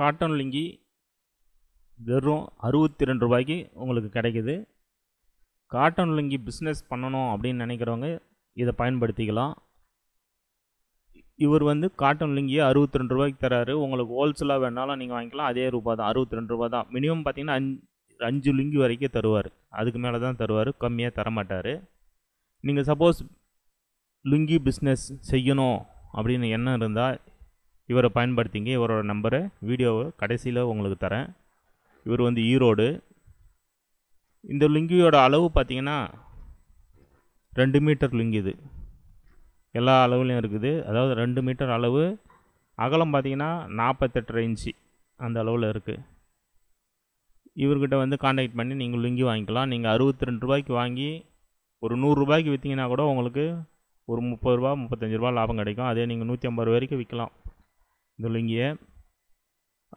cotton lungi வெறும் அறுபத்தி ரெண்டு ரூபாய்க்கு உங்களுக்கு கிடைக்குது காட்டன் லுங்கி பிஸ்னஸ் பண்ணணும் அப்படின்னு நினைக்கிறவங்க இதை பயன்படுத்திக்கலாம் இவர் வந்து காட்டன் லுங்கியை அறுபத்தி ரெண்டு ரூபாய்க்கு தராரு உங்களுக்கு ஹோல்சேலாக வேணாலும் நீங்கள் வாங்கிக்கலாம் அதே ரூபா தான் அறுபத்தி ரெண்டு ரூபா தான் மினிமம் பார்த்தீங்கன்னா அஞ்சு அஞ்சு லுங்கி வரைக்கும் தருவார் அதுக்கு மேலே தான் தருவார் கம்மியாக தரமாட்டார் நீங்கள் சப்போஸ் லுங்கி பிஸ்னஸ் செய்யணும் அப்படின்னு எண்ணம் இருந்தால் இவரை பயன்படுத்திங்க இவரோட நம்பரை வீடியோவை கடைசியில் உங்களுக்கு தரேன் இவர் வந்து ஈரோடு இந்த லிங்கியோட அளவு பார்த்திங்கன்னா ரெண்டு மீட்டர் லுங்கி இது எல்லா அளவுலையும் இருக்குது அதாவது ரெண்டு மீட்டர் அளவு அகலம் பார்த்திங்கன்னா நாற்பத்தெட்டரை இன்ச்சு அந்த அளவில் இருக்குது இவர்கிட்ட வந்து காண்டாக்ட் பண்ணி நீங்கள் லுங்கி வாங்கிக்கலாம் நீங்கள் அறுபத்தி ரெண்டு ரூபாய்க்கு வாங்கி ஒரு நூறுரூபாய்க்கு விற்றிங்கன்னா கூட உங்களுக்கு ஒரு முப்பது ரூபா முப்பத்தஞ்சு ரூபா லாபம் கிடைக்கும் அதே நீங்கள் நூற்றி ஐம்பது ரூபா வரைக்கும் விற்கலாம் முள்ளங்கியை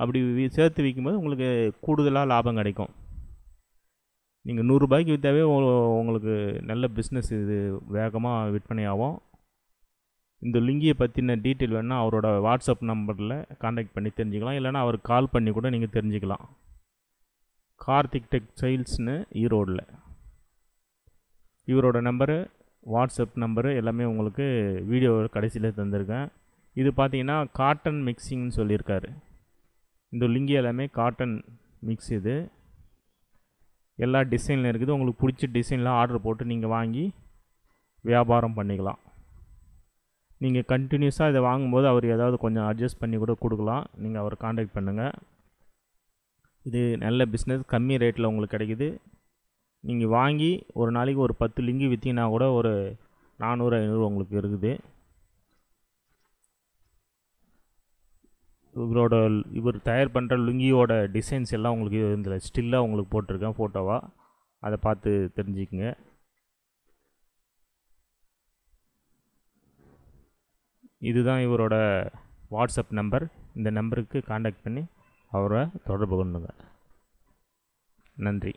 அப்படி சேர்த்து விற்கும்போது உங்களுக்கு கூடுதலாக லாபம் கிடைக்கும் நீங்கள் நூறுரூபாய்க்கு விற்றாவே உங்களுக்கு நல்ல பிஸ்னஸ் இது வேகமாக விற்பனையாகும் இந்த லிங்கியை பற்றின டீட்டெயில் வேணால் அவரோட வாட்ஸ்அப் நம்பரில் காண்டாக்ட் பண்ணி தெரிஞ்சுக்கலாம் இல்லைனா அவருக்கு கால் பண்ணி கூட நீங்கள் தெரிஞ்சுக்கலாம் கார்த்திக் டெக்ஸ்டைல்ஸ்னு ஈரோடில் இவரோட நம்பரு வாட்ஸ்அப் நம்பரு எல்லாமே உங்களுக்கு வீடியோ கடைசியில் தந்திருக்கேன் இது பார்த்தீங்கன்னா காட்டன் மிக்சிங்னு சொல்லியிருக்காரு இந்த லிங்கி எல்லாமே காட்டன் மிக்ஸ் இது எல்லா டிசைனில் இருக்குது உங்களுக்கு பிடிச்ச டிசைன்லாம் ஆர்டர் போட்டு நீங்கள் வாங்கி வியாபாரம் பண்ணிக்கலாம் நீங்கள் கண்டினியூஸாக இதை வாங்கும்போது அவர் ஏதாவது கொஞ்சம் அட்ஜஸ்ட் பண்ணி கூட கொடுக்கலாம் நீங்கள் அவரை காண்டாக்ட் பண்ணுங்கள் இது நல்ல பிஸ்னஸ் கம்மி ரேட்டில் உங்களுக்கு கிடைக்குது நீங்கள் வாங்கி ஒரு நாளைக்கு ஒரு பத்து லிங்கி விற்றீங்கன்னா கூட ஒரு நானூறு ஐநூறு உங்களுக்கு இருக்குது இவரோட இவர் தயார் பண்ணுற லுங்கியோட டிசைன்ஸ் எல்லாம் உங்களுக்கு இந்த ஸ்டில்லாக உங்களுக்கு போட்டிருக்கேன் ஃபோட்டோவாக அதை பார்த்து தெரிஞ்சுக்குங்க இதுதான் இவரோட வாட்ஸ்அப் நம்பர் இந்த நம்பருக்கு காண்டாக்ட் பண்ணி அவரை தொடர்பு கொண்டுங்க நன்றி